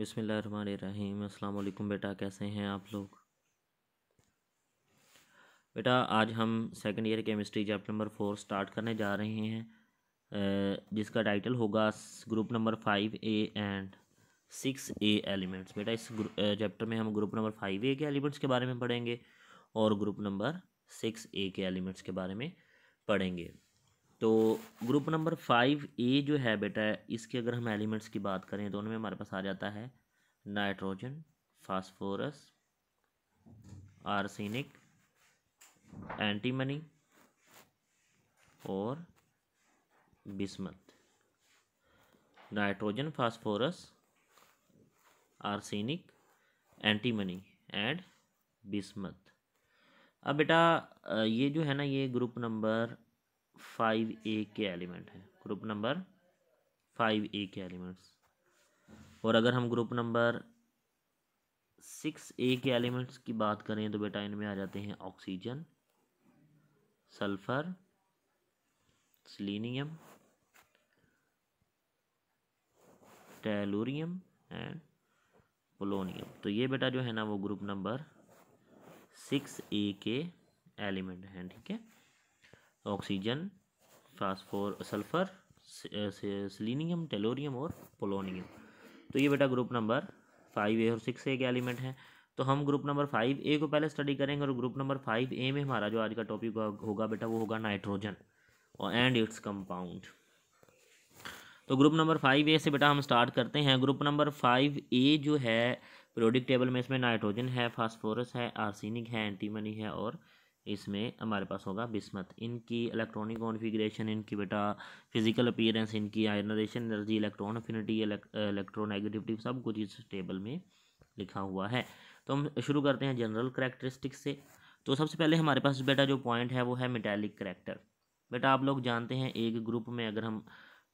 अस्सलाम अल्लाम बेटा कैसे हैं आप लोग बेटा आज हम second year chemistry chapter number four start करने जा रहे हैं जिसका टाइटल होगा group number five A and six A elements बेटा इस चैप्टर में हम ग्रुप नंबर फाइव ए के एलिमेंट्स के बारे में पढ़ेंगे और ग्रुप नंबर सिक्स ए के एलिमेंट्स के बारे में पढ़ेंगे तो ग्रुप नंबर फाइव ए जो है बेटा इसके अगर हम एलिमेंट्स की बात करें तो उनमें हमारे पास आ जाता है नाइट्रोजन फास्फोरस आर्सेनिक एंटीमनी और bismuth nitrogen phosphorus arsenic antimony and bismuth अब बेटा ये जो है ना ये ग्रुप नंबर फाइव ए के एलिमेंट हैं ग्रुप नंबर फाइव ए के एलिमेंट्स और अगर हम ग्रुप नंबर सिक्स ए के एलिमेंट्स की बात करें तो बेटा इनमें आ जाते हैं oxygen sulphur selenium tellurium and polonium तो ये बेटा जो है ना वो ग्रुप नंबर सिक्स ए के एलिमेंट हैं ठीक है oxygen phosphor sulphur selenium tellurium और पोलोनियम तो ये बेटा ग्रुप नंबर फाइव ए और सिक्स ए के एलिमेंट हैं तो हम ग्रुप नंबर फाइव ए को पहले स्टडी करेंगे और ग्रुप नंबर फाइव ए में हमारा जो आज का टॉपिक होगा बेटा वो होगा नाइट्रोजन और एंड इट्स कंपाउंड तो ग्रुप नंबर फाइव ए से बेटा हम स्टार्ट करते हैं ग्रुप नंबर फाइव ए जो है प्रोडिक टेबल में इसमें नाइट्रोजन है फास्फोरस है आर्सिनिक है एंटीमनी है और इसमें हमारे पास होगा बिस्मत इनकी इलेक्ट्रॉनिक कॉन्फ़िगरेशन इनकी बेटा फिजिकल अपीयरेंस इनकी ionisation energy electron affinity electronegativity सब कुछ इस टेबल में लिखा हुआ है तो हम शुरू करते हैं जनरल करेक्टरिस्टिक्स से तो सबसे पहले हमारे पास बेटा जो पॉइंट है वो है मेटेलिक करेक्टर बेटा आप लोग जानते हैं एक ग्रुप में अगर हम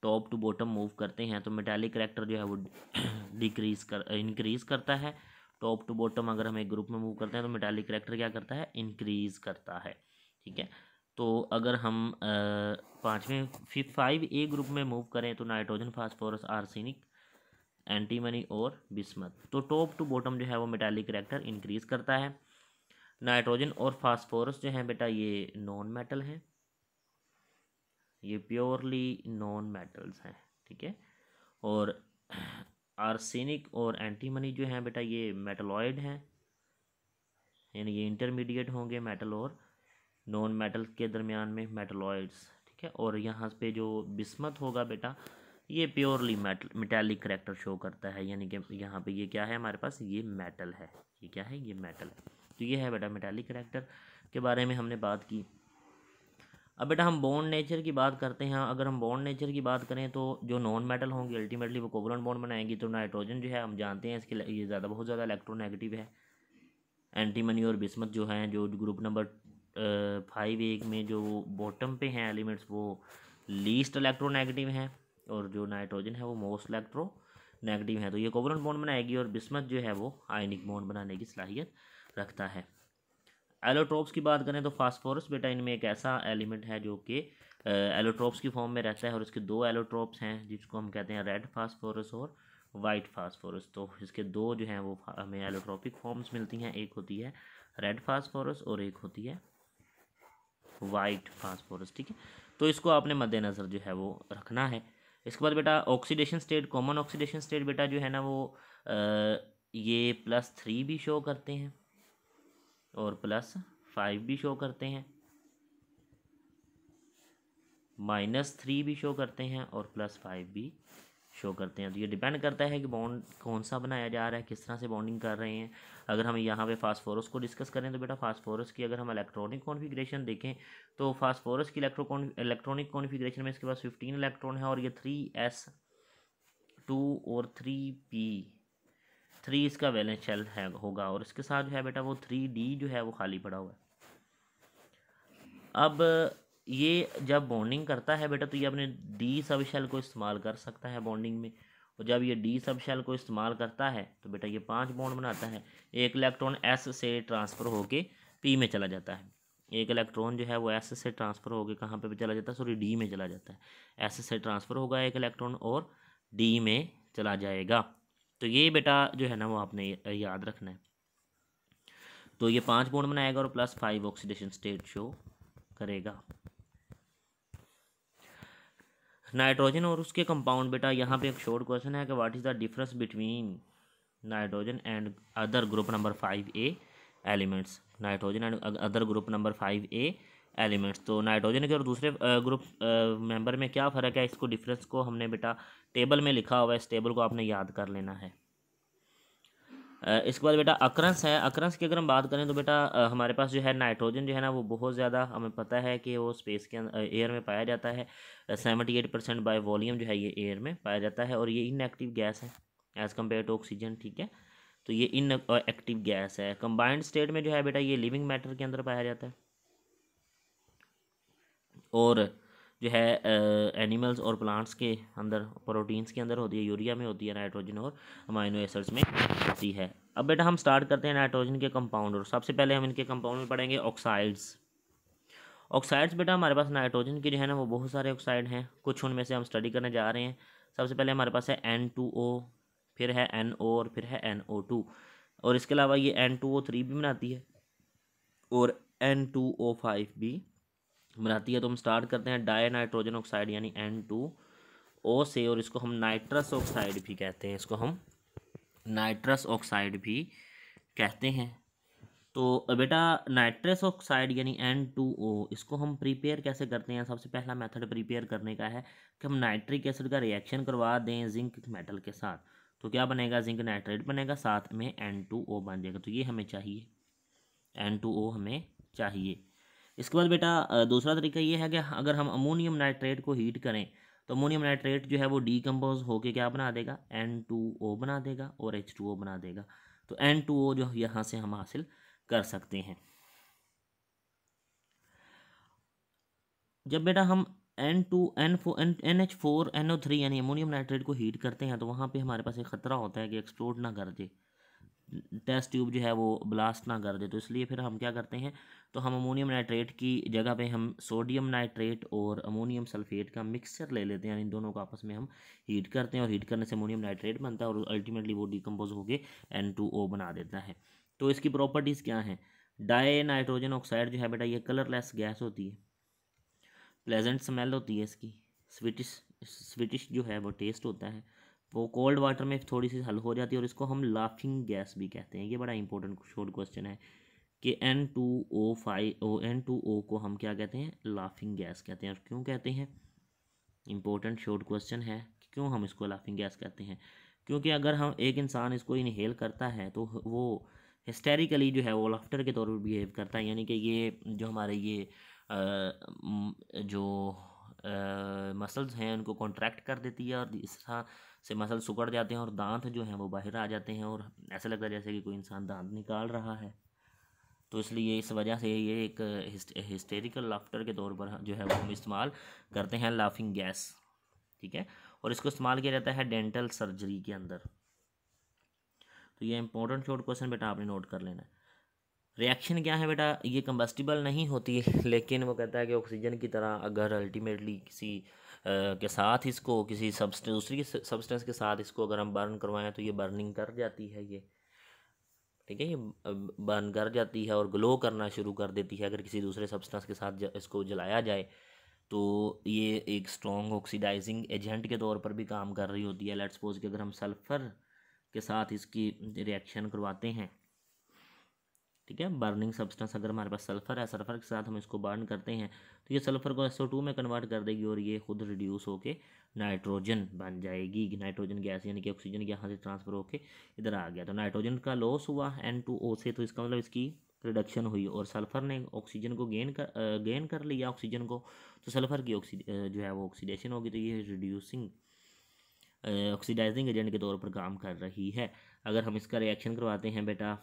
टॉप टू बॉटम मूव करते हैं तो मेटेलिक करेक्टर जो है वो डिक्रीज कर इंक्रीज़ करता है टॉप टू बॉटम अगर हम एक ग्रुप में मूव करते हैं तो मेटालिक करेक्टर क्या करता है इंक्रीज़ करता है ठीक है तो अगर हम पाँचवें फिफ्थ फाइव ए ग्रुप में मूव करें तो नाइट्रोजन फास्फोरस आर्सेनिक एंटीमनी और बिस्मत तो टॉप टू बॉटम जो है वो मेटालिक करेक्टर इंक्रीज़ करता है नाइट्रोजन और फास्फोरस जो है बेटा ये नॉन मेटल हैं ये प्योरली नॉन मेटल्स हैं ठीक है और आर्सेनिक और एंटीमनी जो हैं बेटा ये मेटलॉयड हैं यानी ये इंटरमीडिएट होंगे मेटल और नॉन मेटल के दरमियान में मेटलॉयड्स ठीक है और यहाँ पे जो बिस्मत होगा बेटा ये purely metal metallic character show करता है यानी कि यहाँ पे ये क्या है हमारे पास ये मेटल है ये क्या है ये मेटल है तो ये है बेटा मेटेलिक करेक्टर के बारे में हमने बात की अब बेटा हम बॉन्ड नेचर की बात करते हैं अगर हम बॉन्ड नेचर की बात करें तो जो नॉन मेटल होंगी अल्टीमेटली वो कोवलन बॉन्ड बनाएंगी तो नाइट्रोजन जो है हम जानते हैं इसके ये ज़्यादा बहुत ज़्यादा इलेक्ट्रोनेगेटिव है एंटीमनी और बिस्मत जो हैं जो ग्रुप नंबर फाइव एक में जो बॉटम पे हैं एलिमेंट्स वो लीस्ट इलेक्ट्रोनेगेटिव हैं और जो नाइट्रोजन है वो मोस्ट इलेक्ट्रो नेगेटिव है तो ये कोवलन बॉन्ड बनाएगी और बिस्मत जो है वो आयनिक बॉन्ड बनाने की सलाहियत रखता है एलोट्रोप्स की बात करें तो फास्फोरस बेटा इनमें एक ऐसा एलिमेंट है जो कि एलोट्रोप्स की फॉर्म में रहता है और इसके दो एलोट्रोप्स हैं जिसको हम कहते हैं रेड फास्फोरस और वाइट फास्फोरस तो इसके दो जो हैं वो हमें एलोट्रोपिक फॉर्म्स मिलती हैं एक होती है रेड फास्फोरस और एक होती है वाइट फास्फोरस ठीक है तो इसको आपने मद्देनज़र जो है वो रखना है इसके बाद बेटा oxidation state common oxidation state बेटा जो है ना वो आ, ये प्लस थ्री भी शो करते हैं और प्लस फाइव भी शो करते हैं माइनस थ्री भी शो करते हैं और प्लस फाइव भी शो करते हैं तो ये डिपेंड करता है कि बॉन्ड कौन सा बनाया जा रहा है किस तरह से बॉन्डिंग कर रहे हैं अगर हम यहाँ पे फास्फोरस को डिस्कस करें तो बेटा फास्फोरस की अगर हम इलेक्ट्रॉनिक कॉन्फिग्रेशन देखें तो फास्फोरस की इलेक्ट्रो इलेक्ट्रॉनिक कॉन्फिग्रेशन में इसके पास फिफ्टीन इलेक्ट्रॉन है और ये थ्री एस टू और थ्री पी थ्री इसका बैलेंस शेल है होगा और इसके साथ जो है बेटा वो थ्री डी जो है वो खाली पड़ा हुआ है अब ये जब बॉन्डिंग करता है बेटा तो ये अपने डी सब शेल को इस्तेमाल कर सकता है बॉन्डिंग में और जब ये डी सब शेल को इस्तेमाल करता है तो बेटा ये पांच बॉन्ड बनाता है एक इलेक्ट्रॉन एस से ट्रांसफ़र होके पी में चला जाता है एक इलेक्ट्रॉन जो है वो एस से ट्रांसफ़र होकर कहाँ पे चला जाता है सॉरी डी में चला जाता है एस से ट्रांसफ़र होगा एक इलेक्ट्रॉन और डी में चला जाएगा तो ये बेटा जो है ना वो आपने याद रखना है तो ये पांच बोन बनाएगा और plus five oxidation state show करेगा नाइट्रोजन और उसके कंपाउंड बेटा यहाँ पे एक शॉर्ट क्वेश्चन है कि what is the difference between nitrogen and other group number five A elements nitrogen and other group number five A elements तो नाइट्रोजन के और दूसरे ग्रुप मेंबर में क्या फ़र्क है इसको डिफरेंस को हमने बेटा टेबल में लिखा हुआ है इस टेबल को आपने याद कर लेना है इसके बाद बेटा अक्रंस है अक्रंस की अगर हम बात करें तो बेटा हमारे पास जो है नाइट्रोजन जो है ना वो बहुत ज़्यादा हमें पता है कि वो स्पेस के एयर अं-, में पाया जाता है seventy eight percent by volume जो है ये एयर में पाया जाता है और ये इनएक्टिव गैस है एज़ कम्पेयर टू ऑक्सीजन ठीक है तो ये इन एक्टिव गैस है कम्बाइंड स्टेट में जो है बेटा ये लिविंग मैटर के अंदर पाया जाता है और जो है एनिमल्स और प्लांट्स के अंदर प्रोटीन्स के अंदर होती है यूरिया में होती है नाइट्रोजन और अमाइनो एसिड्स में होती है अब बेटा हम स्टार्ट करते हैं नाइट्रोजन के कंपाउंड और सबसे पहले हम इनके कंपाउंड में पढ़ेंगे ऑक्साइड्स ऑक्साइड्स बेटा हमारे पास नाइट्रोजन के जो है ना वो बहुत सारे ऑक्साइड हैं कुछ उनमें से हम स्टडी करने जा रहे हैं सबसे पहले हमारे पास है एन टू ओ फिर है एन ओ और फिर है एन ओ टू और इसके अलावा ये एन टू ओ थ्री भी बनाती है और एन टू ओ फाइव भी बनाती है तो हम स्टार्ट करते हैं डाई नाइट्रोजन ऑक्साइड यानी एन टू ओ से और इसको हम नाइट्रस ऑक्साइड भी कहते हैं इसको हम नाइट्रस ऑक्साइड भी कहते हैं तो बेटा नाइट्रस ऑक्साइड यानी एन टू ओ इसको हम प्रिपेयर कैसे करते हैं सबसे पहला मेथड प्रिपेयर करने का है कि हम नाइट्रिक एसिड का रिएक्शन करवा दें जिंक मेटल के साथ तो क्या बनेगा जिंक नाइट्रेट बनेगा साथ में एन टू ओ बन जाएगा तो ये हमें चाहिए एन टू ओ हमें चाहिए इसके बाद बेटा दूसरा तरीका ये है कि अगर हम अमोनियम नाइट्रेट को हीट करें तो अमोनियम नाइट्रेट जो है वो डीकम्पोज होके क्या बना देगा एन टू ओ बना देगा और एच टू ओ बना देगा तो एन टू ओ जो यहाँ से हम हासिल कर सकते हैं जब बेटा हम N two N four N N H four N O three यानी अमोनियम नाइट्रेट को हीट करते हैं तो वहाँ पे हमारे पास एक ख़तरा होता है कि एक्सप्लोड ना कर दे टेस्ट ट्यूब जो है वो ब्लास्ट ना कर दे तो इसलिए फिर हम क्या करते हैं तो हम अमोनियम नाइट्रेट की जगह पे हम सोडियम नाइट्रेट और अमोनियम सल्फेट का मिक्सचर ले लेते हैं इन दोनों को आपस में हम हीट करते हैं और हीट करने से अमोनियम नाइट्रेट बनता है और अल्टीमेटली वो डिकम्पोज होकर एन टू ओ बना देता है तो इसकी प्रॉपर्टीज़ क्या हैं डाई नाइट्रोजन ऑक्साइड जो है बेटा ये कलरलेस गैस होती है प्लेजेंट स्मेल होती है इसकी स्वीटिश स्वीटिश जो है वो टेस्ट होता है वो कोल्ड वाटर में थोड़ी सी हल हो जाती है और इसको हम लाफिंग गैस भी कहते हैं ये बड़ा इंपॉर्टेंट शॉर्ट क्वेश्चन है कि N two O five O N two O को हम क्या कहते हैं लाफिंग गैस कहते हैं और क्यों कहते हैं इंपॉर्टेंट शॉर्ट क्वेश्चन है क्यों हम इसको लाफिंग गैस कहते हैं क्योंकि अगर हम एक इंसान इसको इनहेल करता है तो वो हिस्टेरिकली जो है वो लाफ्टर के तौर पर बिहेव करता है यानी कि ये जो हमारे ये जो मसल्स हैं उनको कॉन्ट्रैक्ट कर देती है और इस तरह से मसल सुकड़ जाते हैं और दांत जो हैं वो बाहर आ जाते हैं और ऐसा लगता है जैसे कि कोई इंसान दांत निकाल रहा है तो इसलिए इस वजह से ये एक हिस्टेरिकल लाफ्टर के तौर पर जो है वो हम इस्तेमाल करते हैं लाफिंग गैस ठीक है और इसको इस्तेमाल किया जाता है डेंटल सर्जरी के अंदर तो ये इंपॉर्टेंट शॉर्ट क्वेश्चन बेटा आपने नोट कर लेना है रिएक्शन क्या है बेटा ये कम्बस्टिबल नहीं होती लेकिन वो कहता है कि ऑक्सीजन की तरह अगर अल्टीमेटली किसी के साथ इसको किसी सब्सटेंस दूसरी सब्सटेंस के साथ इसको अगर हम बर्न करवाएं तो ये बर्निंग कर जाती है ये ठीक है ये बर्न कर जाती है और ग्लो करना शुरू कर देती है अगर किसी दूसरे सब्सटेंस के साथ ज, इसको जलाया जाए तो ये एक स्ट्रॉन्ग ऑक्सीडाइजिंग एजेंट के तौर पर भी काम कर रही होती है लेट्स सपोज कि अगर हम सल्फ़र के साथ इसकी रिएक्शन करवाते हैं ठीक है बर्निंग सब्सटेंस अगर हमारे पास सल्फर है सल्फर के साथ हम इसको बर्न करते हैं तो ये सल्फर को एसओ में कन्वर्ट कर देगी और ये खुद रिड्यूस होके नाइट्रोजन बन जाएगी नाइट्रोजन गैस यानी कि ऑक्सीजन यहाँ से ट्रांसफर होके इधर आ गया तो नाइट्रोजन का लॉस हुआ एन से तो इसका मतलब इसकी रिडक्शन हुई और सल्फर ने ऑक्सीजन को गेन कर गेन कर लिया ऑक्सीजन को तो सल्फर की ऑक्सी जो है वो ऑक्सीडेशन होगी तो ये रिड्यूसिंग ऑक्सीडाइजिंग एजेंट के तौर पर काम कर रही है अगर हम इसका रिएक्शन करवाते हैं बेटा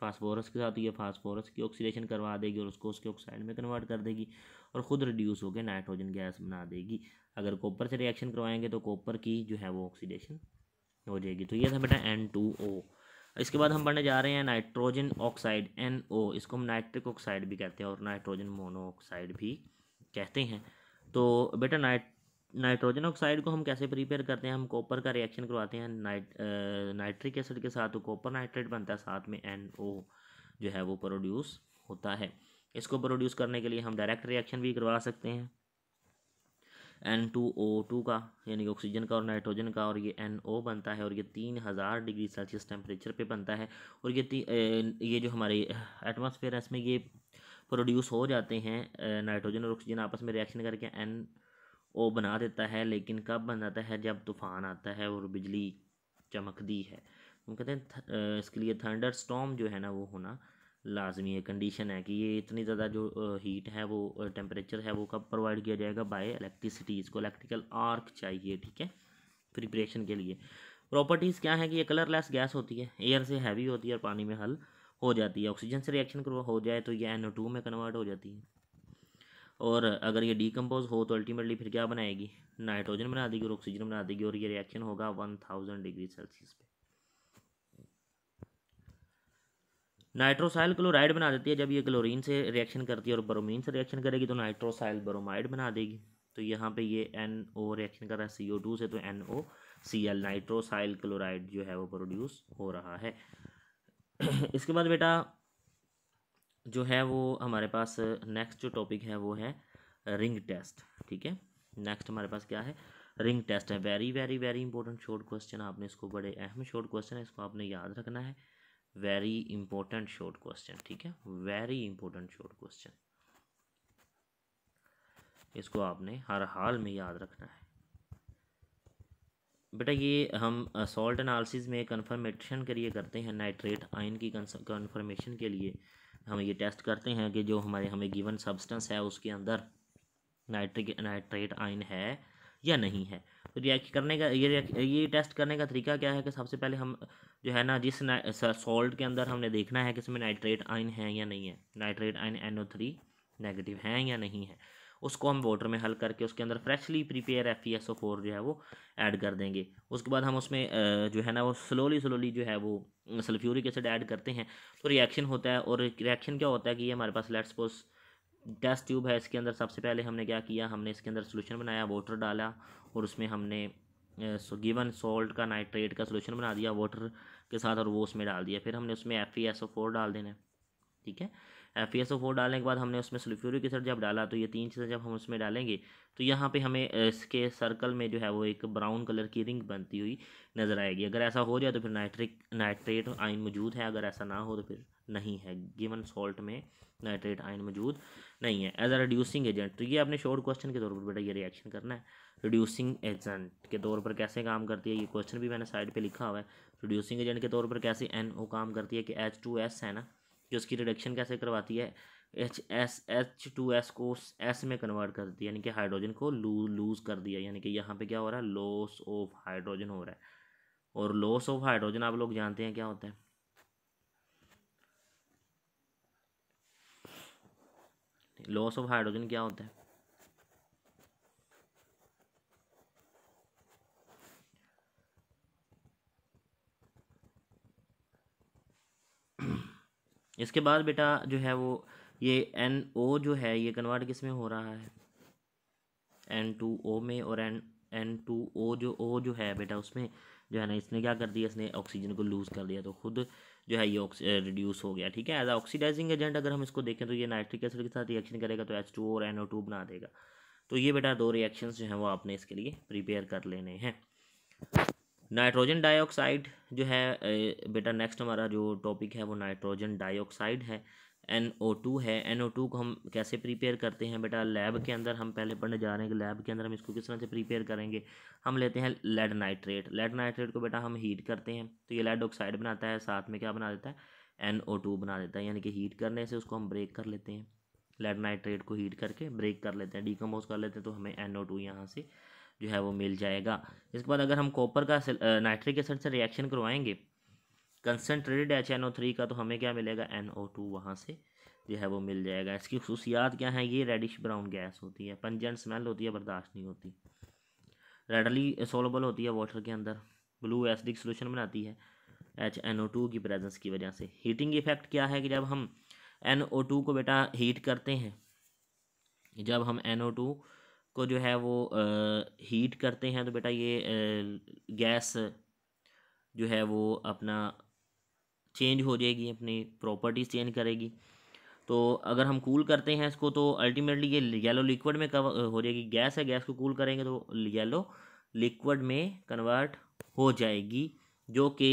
फास्फोरस के साथ ये फास्फोरस की ऑक्सीडेशन करवा देगी और उसको उसके ऑक्साइड में कन्वर्ट कर देगी और ख़ुद रिड्यूस होकर नाइट्रोजन गैस बना देगी अगर कॉपर से रिएक्शन करवाएंगे तो कॉपर की जो है वो ऑक्सीडेशन हो जाएगी तो ये था बेटा एन टू ओ इसके बाद हम पढ़ने जा रहे हैं नाइट्रोजन ऑक्साइड एन ओ इसको हम नाइट्रिक ऑक्साइड भी कहते हैं और नाइट्रोजन ऑक्साइड भी कहते हैं तो बेटा नाइट नाइट्रोजन ऑक्साइड को हम कैसे प्रिपेयर करते हैं हम कॉपर का रिएक्शन करवाते हैं नाइट नाइट्रिक एसिड के साथ तो कॉपर नाइट्रेट बनता है साथ में एन ओ जो है वो प्रोड्यूस होता है इसको प्रोड्यूस करने के लिए हम डायरेक्ट रिएक्शन भी करवा सकते हैं एन टू ओ टू का यानी कि ऑक्सीजन का और नाइट्रोजन का और ये एन ओ बनता है और ये तीन हज़ार डिग्री सेल्सियस टेम्परेचर पे बनता है और ये ती, ये जो हमारे एटमॉस्फेयर है इसमें ये प्रोड्यूस हो जाते हैं नाइट्रोजन और ऑक्सीजन आपस में रिएक्शन करके एन वो बना देता है लेकिन कब बन जाता है जब तूफ़ान आता है और बिजली चमकती है हम कहते हैं इसके लिए थंडर स्टॉम जो है ना वो होना लाजमी है कंडीशन है कि ये इतनी ज़्यादा जो हीट है वो टेम्परेचर है वो कब प्रोवाइड किया जाएगा बाय इलेक्ट्रिसिटी इसको इलेक्ट्रिकल आर्क चाहिए ठीक है प्रिपरेशन के लिए प्रॉपर्टीज़ क्या है कि ये कलरलेस गैस होती है एयर से हैवी होती है और पानी में हल हो जाती है ऑक्सीजन से रिएक्शन हो जाए तो ये एनओ टू में कन्वर्ट हो जाती है और अगर ये डिकम्पोज हो तो अल्टीमेटली फिर क्या बनाएगी नाइट्रोजन बना देगी और ऑक्सीजन बना देगी और ये रिएक्शन होगा वन थाउजेंड डिग्री सेल्सियस पे नाइट्रोसाइल क्लोराइड बना देती है जब ये क्लोरीन से रिएक्शन करती है और ब्रोमीन से रिएक्शन करेगी तो नाइट्रोसाइल ब्रोमाइड बना देगी तो यहाँ पे ये एन ओ रिएक्शन कर रहा है सी ओ टू से तो N O C L nitrosyl chloride जो है वो प्रोड्यूस हो रहा है इसके बाद बेटा जो है वो हमारे पास नेक्स्ट जो टॉपिक है वो है रिंग टेस्ट ठीक है नेक्स्ट हमारे पास क्या है रिंग टेस्ट है very very very important short question आपने इसको बड़े अहम शॉर्ट क्वेश्चन है इसको आपने याद रखना है वेरी इंपॉर्टेंट शॉर्ट क्वेश्चन ठीक है वेरी इंपॉर्टेंट शॉर्ट क्वेश्चन इसको आपने हर हाल में याद रखना है बेटा ये हम सॉल्ट एनालिसिस में कन्फर्मेशन के लिए करते हैं नाइट्रेट आयन की कन्फर्मेशन के लिए हम ये टेस्ट करते हैं कि जो हमारे हमें गिवन सब्सटेंस है उसके अंदर नाइट्रिक नाइट्रेट आयन है या नहीं है तो रिएक्ट करने का ये ये टेस्ट करने का तरीका क्या है कि सबसे पहले हम जो है ना जिस सॉल्ट के अंदर हमने देखना है कि इसमें नाइट्रेट आयन है या नहीं है nitrate ion N O three negative हैं या नहीं है उसको हम वाटर में हल करके उसके अंदर फ्रेशली प्रिपेयर एफ फोर जो है वो ऐड कर देंगे उसके बाद हम उसमें जो है ना वो स्लोली स्लोली जो है वो सल्फ्यूरिक एसिड ऐड करते हैं तो रिएक्शन होता है और रिएक्शन क्या होता है कि ये हमारे पास लेट्स पोज टेस्ट ट्यूब है इसके अंदर सबसे पहले हमने क्या किया हमने इसके अंदर सोल्यूशन बनाया वाटर डाला और उसमें हमने गिवन सॉल्ट का नाइट्रेट का सोल्यूशन बना दिया वाटर के साथ और वो उसमें डाल दिया फिर हमने उसमें F E S O four डाल देना ठीक है पी एस ओ फोर डालने के बाद हमने उसमें सल्फ्यूरिक एसिड जब डाला तो ये तीन चीज़ें जब हम उसमें डालेंगे तो यहाँ पे हमें इसके सर्कल में जो है वो एक ब्राउन कलर की रिंग बनती हुई नज़र आएगी अगर ऐसा हो जाए तो फिर नाइट्रिक नाइट्रेट आयन मौजूद है अगर ऐसा ना हो तो फिर नहीं है गिवन सॉल्ट में नाइट्रेट आयन मौजूद नहीं है एज अ रिड्यूसिंग एजेंट तो ये आपने शॉर्ट क्वेश्चन के तौर पर बेटा ये रिएक्शन करना है रिड्यूसिंग एजेंट के तौर पर कैसे काम करती है ये क्वेश्चन भी मैंने साइड पर लिखा हुआ है रिड्यूसिंग एजेंट के तौर पर कैसे एन ओ काम करती है कि एच टू एस है ना जो उसकी रिडक्शन कैसे करवाती है H S H two S को एस में कन्वर्ट कर दिया यानी कि हाइड्रोजन को लू लूज़ कर दिया यानी कि यहाँ पे क्या हो रहा है लॉस ऑफ हाइड्रोजन हो रहा है और लॉस ऑफ हाइड्रोजन आप लोग जानते हैं क्या होता है लॉस ऑफ हाइड्रोजन क्या होता है इसके बाद बेटा जो है वो ये एन ओ जो है ये कन्वर्ट किस में हो रहा है एन टू ओ में और एन एन टू ओ जो ओ जो है बेटा उसमें जो है ना इसने क्या कर दिया इसने ऑक्सीजन को लूज़ कर दिया तो खुद जो है ये रिड्यूस हो गया ठीक है एज ऑक्सीडाइजिंग एजेंट अगर हम इसको देखें तो ये नाइट्रिक एसिड के साथ रिएक्शन करेगा तो एच टू और एन ओ टू बना देगा तो ये बेटा दो रिएक्शंस जो हैं वो आपने इसके लिए प्रिपेयर कर लेने हैं नाइट्रोजन डाइऑक्साइड जो है बेटा नेक्स्ट हमारा जो टॉपिक है वो नाइट्रोजन डाइऑक्साइड है एन ओ टू है एन ओ टू को हम कैसे प्रिपेयर करते हैं बेटा लैब के अंदर हम पहले पढ़ने जा रहे हैं कि लैब के अंदर हम इसको किस तरह से प्रिपेयर करेंगे हम लेते हैं लेड नाइट्रेट लेड नाइट्रेट को बेटा हम हीट करते हैं तो ये लेड ऑक्साइड बनाता है साथ में क्या बना देता है एन ओ टू बना देता है यानी कि हीट करने से उसको हम ब्रेक कर लेते हैं लेड नाइट्रेट को हीट करके ब्रेक कर लेते हैं डीकम्पोज कर लेते हैं तो हमें एन ओ टू यहाँ से जो है वो मिल जाएगा इसके बाद अगर हम कॉपर का नाइट्रिक एसिड से रिएक्शन करवाएंगे concentrated H N O three का तो हमें क्या मिलेगा एन ओ टू वहाँ से जो है वो मिल जाएगा इसकी खसूसियात क्या है ये रेडिश ब्राउन गैस होती है पंजेंट स्मेल होती है बर्दाश्त नहीं होती रेडली सोलबल होती है वाटर के अंदर ब्लू एसडिक सोल्यूशन बनाती है एच एन ओ टू की प्रेजेंस की वजह से हीटिंग इफेक्ट क्या है कि जब हम एन ओ टू को बेटा हीट करते हैं जब हम एन ओ टू को जो है वो हीट करते हैं तो बेटा ये गैस जो है वो अपना चेंज हो जाएगी अपनी प्रॉपर्टीज़ चेंज करेगी तो अगर हम कूल करते हैं इसको तो अल्टीमेटली ये येलो लिक्विड में कवर हो जाएगी गैस है गैस को कूल करेंगे तो येलो लिक्विड में कन्वर्ट हो जाएगी जो कि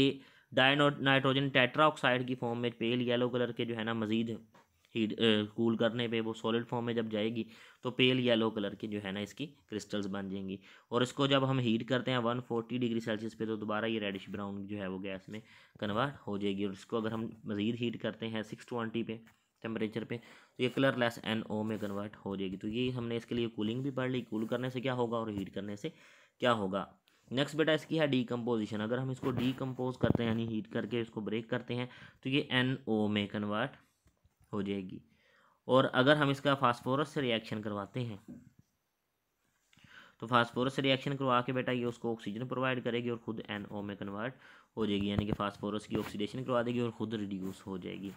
डायनो नाइट्रोजन टेट्रा की फॉर्म में पेल येलो कलर के जो है ना मज़ीद हीट कूल करने पे वो सॉलिड फॉर्म में जब जाएगी तो पेल येलो कलर की जो है ना इसकी क्रिस्टल्स बन जाएंगी और इसको जब हम हीट करते हैं वन फोर्टी डिग्री सेल्सियस पे तो दोबारा ये रेडिश ब्राउन जो है वो गैस में कन्वर्ट हो जाएगी और इसको अगर हम मज़ीद हीट करते हैं सिक्स ट्वेंटी पे टेम्परेचर पे तो ये लेस एन ओ में कन्वर्ट हो जाएगी तो ये हमने इसके लिए कूलिंग भी पढ़ ली कूल करने से क्या होगा और हीट करने से क्या होगा नेक्स्ट बेटा इसकी है डीकम्पोजिशन अगर हम इसको डीकम्पोज करते हैं यानी हीट करके इसको ब्रेक करते हैं तो ये एन ओ में कन्वर्ट हो जाएगी और अगर हम इसका फास्फोरस से रिएक्शन करवाते हैं तो फास्फोरस से रिएक्शन करवा के बेटा ये उसको ऑक्सीजन प्रोवाइड करेगी और खुद एन ओ में कन्वर्ट हो जाएगी यानी कि फास्फोरस की ऑक्सीडेशन करवा देगी और खुद रिड्यूस हो जाएगी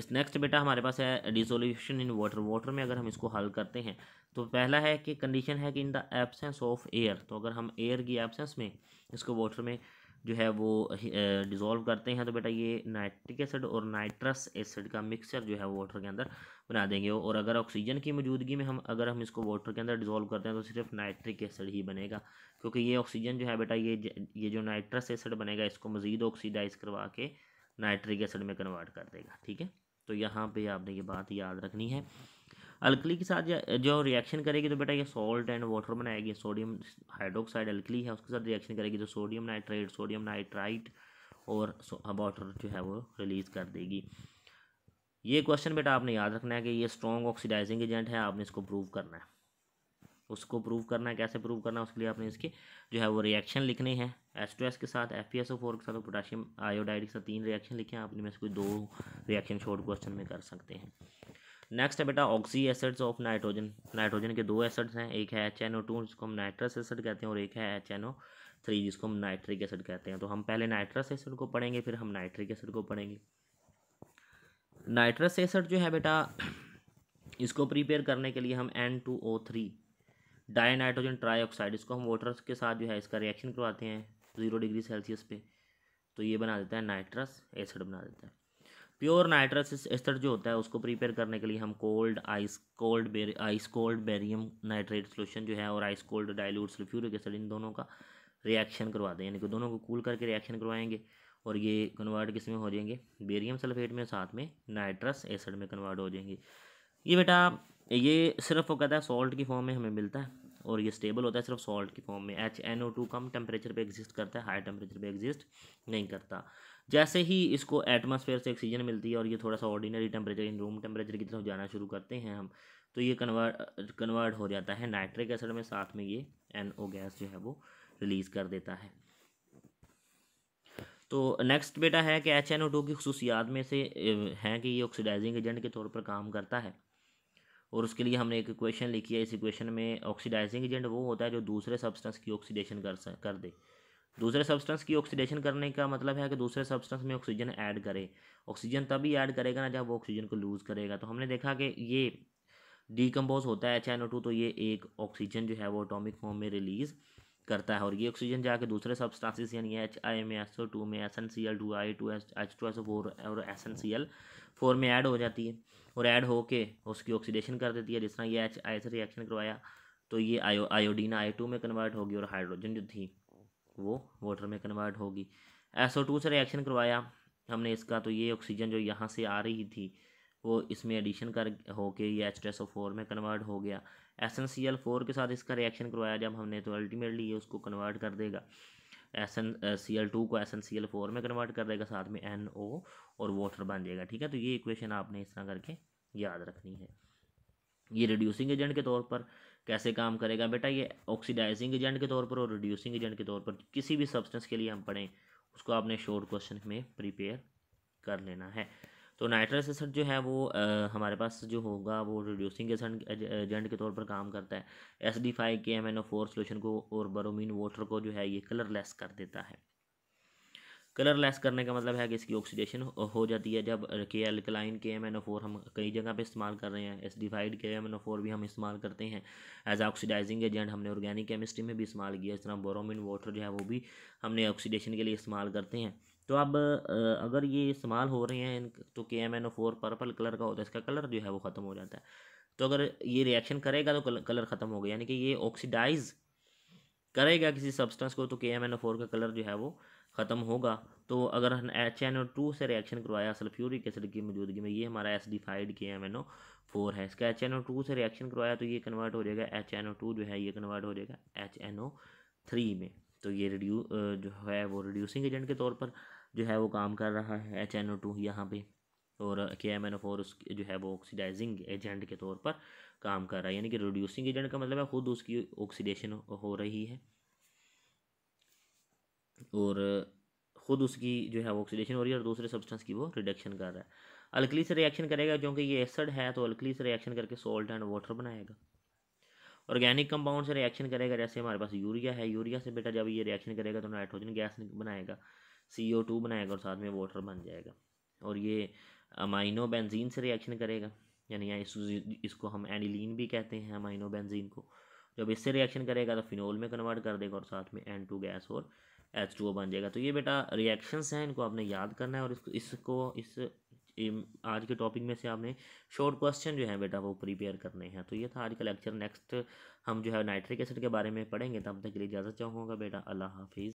इस नेक्स्ट बेटा हमारे पास है डिसोल्यूशन इन वाटर वाटर में अगर हम इसको हल करते हैं तो पहला है कि कंडीशन है कि in the absence of air तो अगर हम एयर की एबसेंस में इसको वाटर में जो है वो डिज़ोल्व करते हैं तो बेटा ये नाइट्रिक एसिड और नाइट्रस एसिड का मिक्सचर जो है वाटर के अंदर बना देंगे और अगर ऑक्सीजन की मौजूदगी में हम अगर हम इसको वाटर के अंदर डिज़ोल्व करते हैं तो सिर्फ नाइट्रिक एसिड ही बनेगा क्योंकि ये ऑक्सीजन जो है बेटा ये ये जो नाइट्रस एसिड बनेगा इसको मज़ीद ऑक्सीडाइज करवा के नाइट्रिक एसिड में कन्वर्ट कर देगा ठीक है तो यहाँ पर आपने ये बात याद रखनी है अल्कली के साथ जो रिएक्शन करेगी तो बेटा ये सॉल्ट एंड वाटर बनाएगी सोडियम हाइड्रोक्साइड अल्कली है उसके साथ रिएक्शन करेगी तो सोडियम नाइट्रेट सोडियम नाइट्राइट और वाटर जो है वो रिलीज़ कर देगी ये क्वेश्चन बेटा आपने याद रखना है कि ये स्ट्रॉन्ग ऑक्सीडाइजिंग एजेंट है आपने इसको प्रूव करना है उसको प्रूव करना है कैसे प्रूव करना है उसके लिए आपने इसके जो है वो रिएक्शन लिखने हैं एस टू एस के साथ F P S O four के साथ पोटाशियम आयोडाइड के साथ तीन रिएक्शन लिखे हैं आप इनमें से कोई दो रिएक्शन शॉर्ट क्वेश्चन में कर सकते हैं नेक्स्ट है बेटा oxy acids of nitrogen nitrogen के दो एसिड्स हैं एक है एच एन ओ टू जिसको हम नाइट्रस एसिड कहते हैं और एक है एच एन ओ थ्री जिसको हम नाइट्रिक एसिड कहते हैं तो हम पहले नाइट्रस एसिड को पढ़ेंगे फिर हम नाइट्रिक एसिड को पढ़ेंगे नाइट्रस एसिड जो है बेटा इसको प्रिपेयर करने के लिए हम N two O three dinitrogen trioxide इसको हम वाटर के साथ जो है इसका रिएक्शन करवाते हैं ज़ीरो डिग्री सेल्सियस पे तो ये बना देता है नाइट्रस एसिड बना देता है प्योर नाइट्रस एस्टर जो होता है उसको प्रिपेयर करने के लिए हम cold ice cold ice cold barium nitrate solution जो है और ice cold dilute sulphuric acid इन दोनों का रिएक्शन करवा दें यानी कि दोनों को कूल करके रिएक्शन करवाएंगे और ये कन्वर्ट किस में हो जाएंगे बेरियम सल्फेट में साथ में नाइट्रस एसड में कन्वर्ट हो जाएंगे ये बेटा ये सिर्फ वो कहता है सॉल्ट की फॉर्म में हमें मिलता है और ये स्टेबल होता है सिर्फ सॉल्ट की फॉर्म में एच एन ओ टू कम टेम्परेचर पर एग्जिस्ट करता है हाई टेम्परेचर पर एग्जिस्ट नहीं करता जैसे ही इसको एटमॉस्फेयर से ऑक्सीजन मिलती है और ये थोड़ा सा ऑर्डिनरी टेम्परेचर इन रूम टेम्परेचर की तरफ जाना शुरू करते हैं हम तो ये कन्वर्ट कन्वर्ट हो जाता है नाइट्रिक एसिड में साथ में ये एन ओ गैस जो है वो रिलीज़ कर देता है तो नेक्स्ट बेटा है कि एच एन ओ टू की खसूसियात में से है कि ये ऑक्सीडाइजिंग एजेंट के तौर पर काम करता है और उसके लिए हमने एक इक्वेशन लिखी है इस इक्वेशन में ऑक्सीडाइजिंग एजेंट वो होता है जो दूसरे सब्सटेंस की ऑक्सीडेशन कर कर दे दूसरे सब्सटेंस की ऑक्सीडेशन करने का मतलब है कि दूसरे सब्सटेंस में ऑक्सीजन ऐड करे ऑक्सीजन तभी ऐड करेगा ना जब वो ऑक्सीजन को लूज़ करेगा तो हमने देखा कि ये डिकम्पोज होता है एच एन ओ टू तो ये एक ऑक्सीजन जो है वो एटॉमिक फॉर्म में रिलीज़ करता है और ये ऑक्सीजन जाके दूसरे सब्सटेंसेस यानी एच आई में एस ओ टू में S N C L two I two S H two S O four और S N C L four में ऐड हो जाती है और ऐड होके उसकी ऑक्सीडेशन कर देती है जिस तरह ये एच आई से रिएक्शन करवाया तो ये आयो आयोडीन आई टू में कन्वर्ट होगी और हाइड्रोजन जो थी वो वाटर में कन्वर्ट होगी एसओ टू से रिएक्शन करवाया हमने इसका तो ये ऑक्सीजन जो यहाँ से आ रही थी वो इसमें एडिशन कर होके ये एच एस ओ फोर में कन्वर्ट हो गया S N C L four के साथ इसका रिएक्शन करवाया जब हमने तो अल्टीमेटली ये उसको कन्वर्ट कर देगा S N C L two को S N C L four में कन्वर्ट कर देगा साथ में एन ओ और वाटर बन जाएगा ठीक है तो ये इक्वेशन आपने इस तरह करके याद रखनी है ये रिड्यूसिंग एजेंट के तौर पर कैसे काम करेगा बेटा ये ऑक्सीडाइजिंग एजेंट के तौर पर और रिड्यूसिंग एजेंट के तौर पर किसी भी सब्सटेंस के लिए हम पढ़ें उसको आपने शॉर्ट क्वेश्चन में प्रिपेयर कर लेना है तो नाइट्रस एसड जो है वो आ, हमारे पास जो होगा वो रिड्यूसिंग एजेंट एजेंट के तौर पर काम करता है S D five K M N O four solution को और बरोमिन वाटर को जो है ये कलरलेस कर देता है कलरलेस करने का मतलब है कि इसकी ऑक्सीडेशन हो जाती है जब के एल्कलाइन के एम एन ओ फोर हम कई जगह पे इस्तेमाल कर रहे हैं एसडीफाइड के एम एन ओ फोर भी हम इस्तेमाल करते हैं एज ऑक्सीडाइजिंग एजेंट हमने ऑर्गेनिक केमिस्ट्री में भी इस्तेमाल किया इस तरह बोरोमिन वाटर जो है वो भी हमने ऑक्सीडेशन के लिए इस्तेमाल करते हैं तो अब अगर ये इस्तेमाल हो रहे हैं तो K M N O four purple colour का होता है इसका कलर जो है वो ख़त्म हो जाता है तो अगर ये रिएक्शन करेगा तो कलर ख़त्म हो गया यानी कि ये ऑक्सीडाइज़ करेगा किसी सब्सटेंस को तो K M N O four का कलर जो है वो ख़त्म होगा तो अगर हम एच एन ओ टू से रिएक्शन करवाया सल्फ्यूरिक एसिड की मौजूदगी में ये हमारा एसडीफाइड के एम एन ओ फोर है इसका एच एन ओ टू से रिएक्शन करवाया तो ये कन्वर्ट हो जाएगा एच एन ओ टू जो है ये कन्वर्ट हो जाएगा एच एन ओ थ्री में तो ये रिड्यू जो है वो रिड्यूसिंग एजेंट के तौर पर जो है वो काम कर रहा है एच एन ओ टू यहाँ पर और के एम एन ओ फोर उसकी जो है वो ऑक्सीडाइजिंग एजेंट के तौर पर काम कर रहा है यानी कि रिड्यूसिंग एजेंट का मतलब है ख़ुद उसकी ऑक्सीडेशन हो रही है और ख़ुद उसकी जो है वो ऑक्सीडेशन हो रही है और दूसरे सब्सटेंस की वो रिडक्शन कर रहा है अलकली से रिएक्शन करेगा क्योंकि ये एसड है तो अलकली से रिएक्शन करके सॉल्ट एंड वाटर बनाएगा ऑर्गेनिक कंपाउंड से रिएक्शन करेगा जैसे हमारे पास यूरिया है यूरिया से बेटा जब ये रिएक्शन करेगा तो नाइट्रोजन गैस बनाएगा सी ओ टू बनाएगा और साथ में वाटर बन जाएगा और ये अमाइनो बेंजीन से रिएक्शन करेगा यानी या इस, इसको हम एनिलीन भी कहते हैं अमाइनो बेंजीन को जब इससे रिएक्शन करेगा तो फिनोल में कन्वर्ट कर देगा और साथ में एन टू गैस और एच टू ओ बन जाएगा तो ये बेटा रिएक्शंस हैं इनको आपने याद करना है और इसको इसको इस आज के टॉपिक में से आपने शॉर्ट क्वेश्चन जो है बेटा वो प्रिपेयर करने हैं तो ये था आज का लेक्चर नेक्स्ट हम जो है नाइट्रिक एसिड के बारे में पढ़ेंगे तब तक के लिए इजाज़त चाहूँगा बेटा अल्लाह हाफिज़